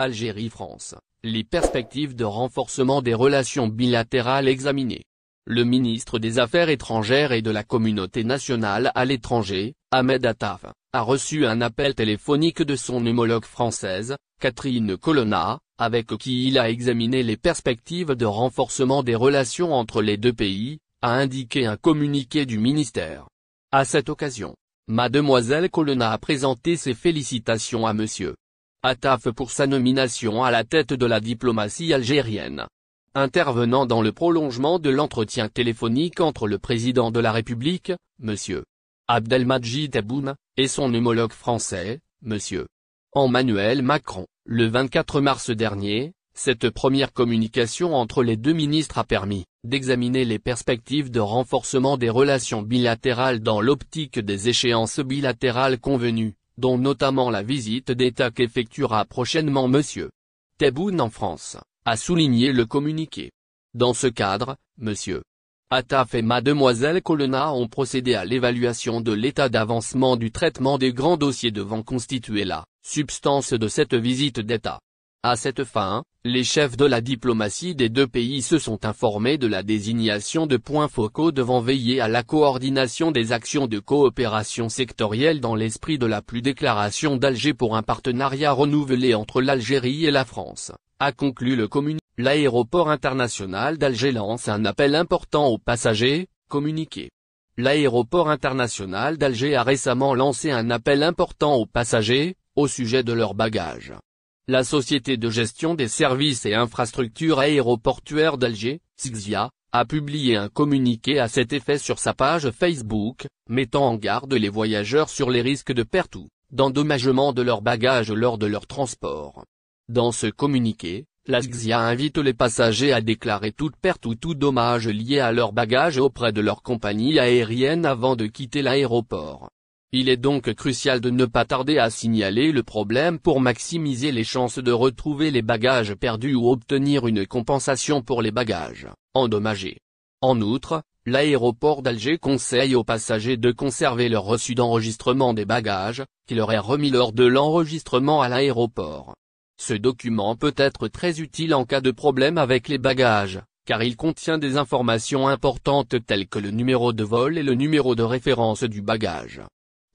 Algérie-France, les perspectives de renforcement des relations bilatérales examinées. Le ministre des Affaires étrangères et de la communauté nationale à l'étranger, Ahmed Attaf, a reçu un appel téléphonique de son homologue française, Catherine Colonna, avec qui il a examiné les perspectives de renforcement des relations entre les deux pays, a indiqué un communiqué du ministère. À cette occasion, Mademoiselle Colonna a présenté ses félicitations à Monsieur Ataf pour sa nomination à la tête de la diplomatie algérienne. Intervenant dans le prolongement de l'entretien téléphonique entre le président de la République, M. Abdelmadjid Tebboune, et son homologue français, M. Emmanuel Macron, le 24 mars dernier, cette première communication entre les deux ministres a permis d'examiner les perspectives de renforcement des relations bilatérales dans l'optique des échéances bilatérales convenues dont notamment la visite d'État qu'effectuera prochainement M. Tebboune en France, a souligné le communiqué. Dans ce cadre, M. Ataf et Mademoiselle Colonna ont procédé à l'évaluation de l'état d'avancement du traitement des grands dossiers devant constituer la substance de cette visite d'État. À cette fin, les chefs de la diplomatie des deux pays se sont informés de la désignation de points focaux devant veiller à la coordination des actions de coopération sectorielle dans l'esprit de la plus déclaration d'Alger pour un partenariat renouvelé entre l'Algérie et la France, a conclu le communiqué. L'aéroport international d'Alger lance un appel important aux passagers, communiqué. L'aéroport international d'Alger a récemment lancé un appel important aux passagers, au sujet de leurs bagages la Société de gestion des services et infrastructures aéroportuaires d'Alger, SXIA, a publié un communiqué à cet effet sur sa page Facebook, mettant en garde les voyageurs sur les risques de perte ou d'endommagement de leurs bagages lors de leur transport. Dans ce communiqué, la SXIA invite les passagers à déclarer toute perte ou tout dommage lié à leurs bagages auprès de leur compagnie aérienne avant de quitter l'aéroport. Il est donc crucial de ne pas tarder à signaler le problème pour maximiser les chances de retrouver les bagages perdus ou obtenir une compensation pour les bagages endommagés. En outre, l'aéroport d'Alger conseille aux passagers de conserver leur reçu d'enregistrement des bagages, qui leur est remis lors de l'enregistrement à l'aéroport. Ce document peut être très utile en cas de problème avec les bagages, car il contient des informations importantes telles que le numéro de vol et le numéro de référence du bagage.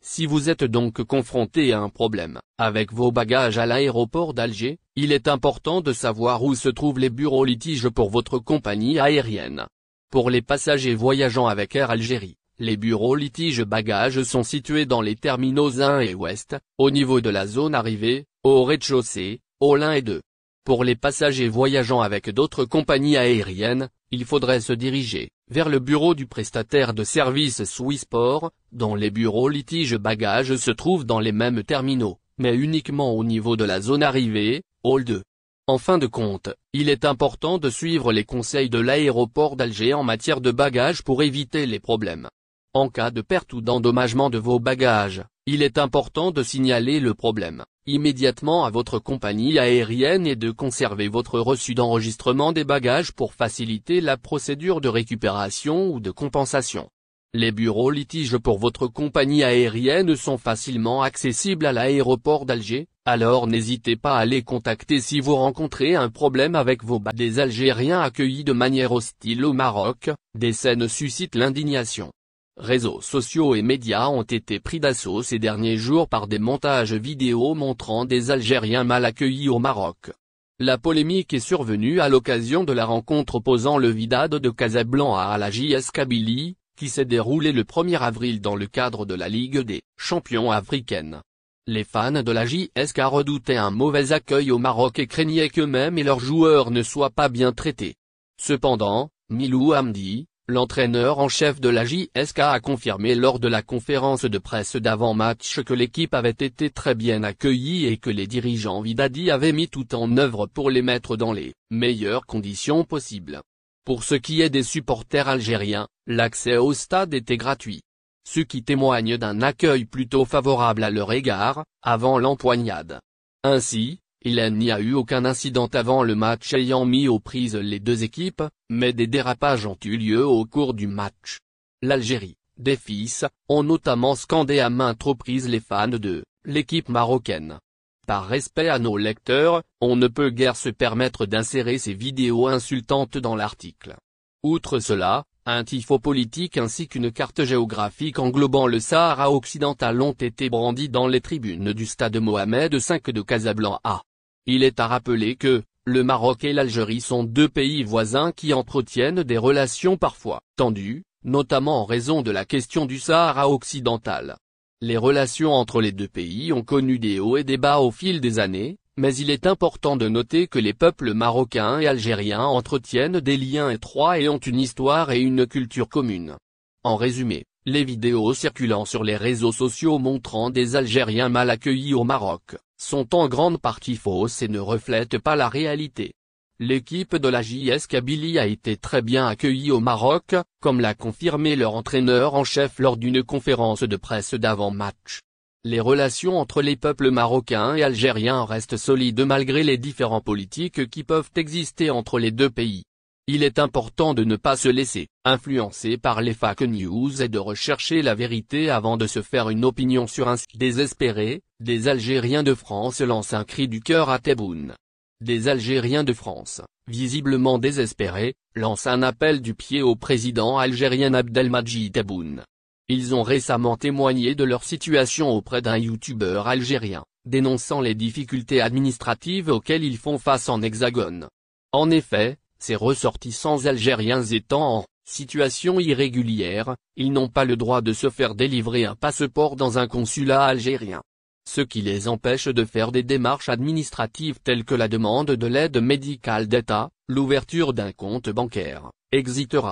Si vous êtes donc confronté à un problème, avec vos bagages à l'aéroport d'Alger, il est important de savoir où se trouvent les bureaux litiges pour votre compagnie aérienne. Pour les passagers voyageant avec Air Algérie, les bureaux litiges bagages sont situés dans les terminaux 1 et ouest, au niveau de la zone arrivée, au rez-de-chaussée, au 1 et 2. Pour les passagers voyageant avec d'autres compagnies aériennes, il faudrait se diriger vers le bureau du prestataire de services Swissport, dont les bureaux litiges bagages se trouvent dans les mêmes terminaux, mais uniquement au niveau de la zone arrivée, Hall 2. En fin de compte, il est important de suivre les conseils de l'aéroport d'Alger en matière de bagages pour éviter les problèmes. En cas de perte ou d'endommagement de vos bagages, il est important de signaler le problème, immédiatement à votre compagnie aérienne et de conserver votre reçu d'enregistrement des bagages pour faciliter la procédure de récupération ou de compensation. Les bureaux litiges pour votre compagnie aérienne sont facilement accessibles à l'aéroport d'Alger, alors n'hésitez pas à les contacter si vous rencontrez un problème avec vos bagages. Des Algériens accueillis de manière hostile au Maroc, des scènes suscitent l'indignation réseaux sociaux et médias ont été pris d'assaut ces derniers jours par des montages vidéo montrant des Algériens mal accueillis au Maroc. La polémique est survenue à l'occasion de la rencontre opposant le vidade de Casablanca à la JS Kabylie, qui s'est déroulée le 1er avril dans le cadre de la Ligue des champions africaines. Les fans de la JSK redoutaient un mauvais accueil au Maroc et craignaient qu'eux-mêmes et leurs joueurs ne soient pas bien traités. Cependant, Milou Hamdi, L'entraîneur en chef de la JSK a confirmé lors de la conférence de presse d'avant-match que l'équipe avait été très bien accueillie et que les dirigeants Vidadi avaient mis tout en œuvre pour les mettre dans les meilleures conditions possibles. Pour ce qui est des supporters algériens, l'accès au stade était gratuit. Ce qui témoigne d'un accueil plutôt favorable à leur égard, avant l'empoignade. Ainsi, il n'y a eu aucun incident avant le match ayant mis aux prises les deux équipes, mais des dérapages ont eu lieu au cours du match. L'Algérie, des fils, ont notamment scandé à maintes reprises les fans de l'équipe marocaine. Par respect à nos lecteurs, on ne peut guère se permettre d'insérer ces vidéos insultantes dans l'article. Outre cela, un tifo politique ainsi qu'une carte géographique englobant le Sahara occidental ont été brandis dans les tribunes du stade Mohamed V de Casablanca. Il est à rappeler que, le Maroc et l'Algérie sont deux pays voisins qui entretiennent des relations parfois tendues, notamment en raison de la question du Sahara occidental. Les relations entre les deux pays ont connu des hauts et des bas au fil des années, mais il est important de noter que les peuples marocains et algériens entretiennent des liens étroits et ont une histoire et une culture communes. En résumé, les vidéos circulant sur les réseaux sociaux montrant des Algériens mal accueillis au Maroc, sont en grande partie fausses et ne reflètent pas la réalité. L'équipe de la JS Kabylie a été très bien accueillie au Maroc, comme l'a confirmé leur entraîneur en chef lors d'une conférence de presse d'avant-match. Les relations entre les peuples marocains et algériens restent solides malgré les différents politiques qui peuvent exister entre les deux pays. Il est important de ne pas se laisser influencer par les fake news et de rechercher la vérité avant de se faire une opinion sur un désespéré, des Algériens de France lancent un cri du cœur à Tebboune. Des Algériens de France, visiblement désespérés, lancent un appel du pied au président algérien Abdelmadjid Tebboune. Ils ont récemment témoigné de leur situation auprès d'un youtubeur algérien, dénonçant les difficultés administratives auxquelles ils font face en Hexagone. En effet, ces ressortissants algériens étant en situation irrégulière, ils n'ont pas le droit de se faire délivrer un passeport dans un consulat algérien ce qui les empêche de faire des démarches administratives telles que la demande de l'aide médicale d'État, l'ouverture d'un compte bancaire, etc.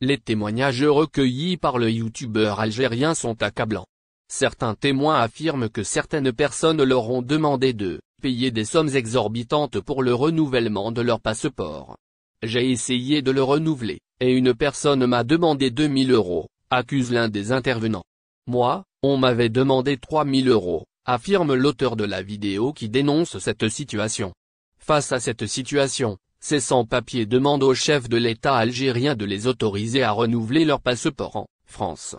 Les témoignages recueillis par le youtubeur algérien sont accablants. Certains témoins affirment que certaines personnes leur ont demandé de payer des sommes exorbitantes pour le renouvellement de leur passeport. J'ai essayé de le renouveler, et une personne m'a demandé 2000 euros, accuse l'un des intervenants. Moi, on m'avait demandé 3000 euros affirme l'auteur de la vidéo qui dénonce cette situation. Face à cette situation, ces sans-papiers demandent au chefs de l'État algérien de les autoriser à renouveler leur passeport en France.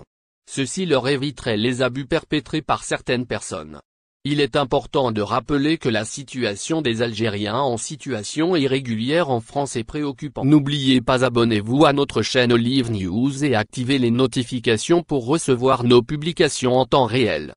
Ceci leur éviterait les abus perpétrés par certaines personnes. Il est important de rappeler que la situation des Algériens en situation irrégulière en France est préoccupante. N'oubliez pas abonnez-vous à notre chaîne Olive News et activez les notifications pour recevoir nos publications en temps réel.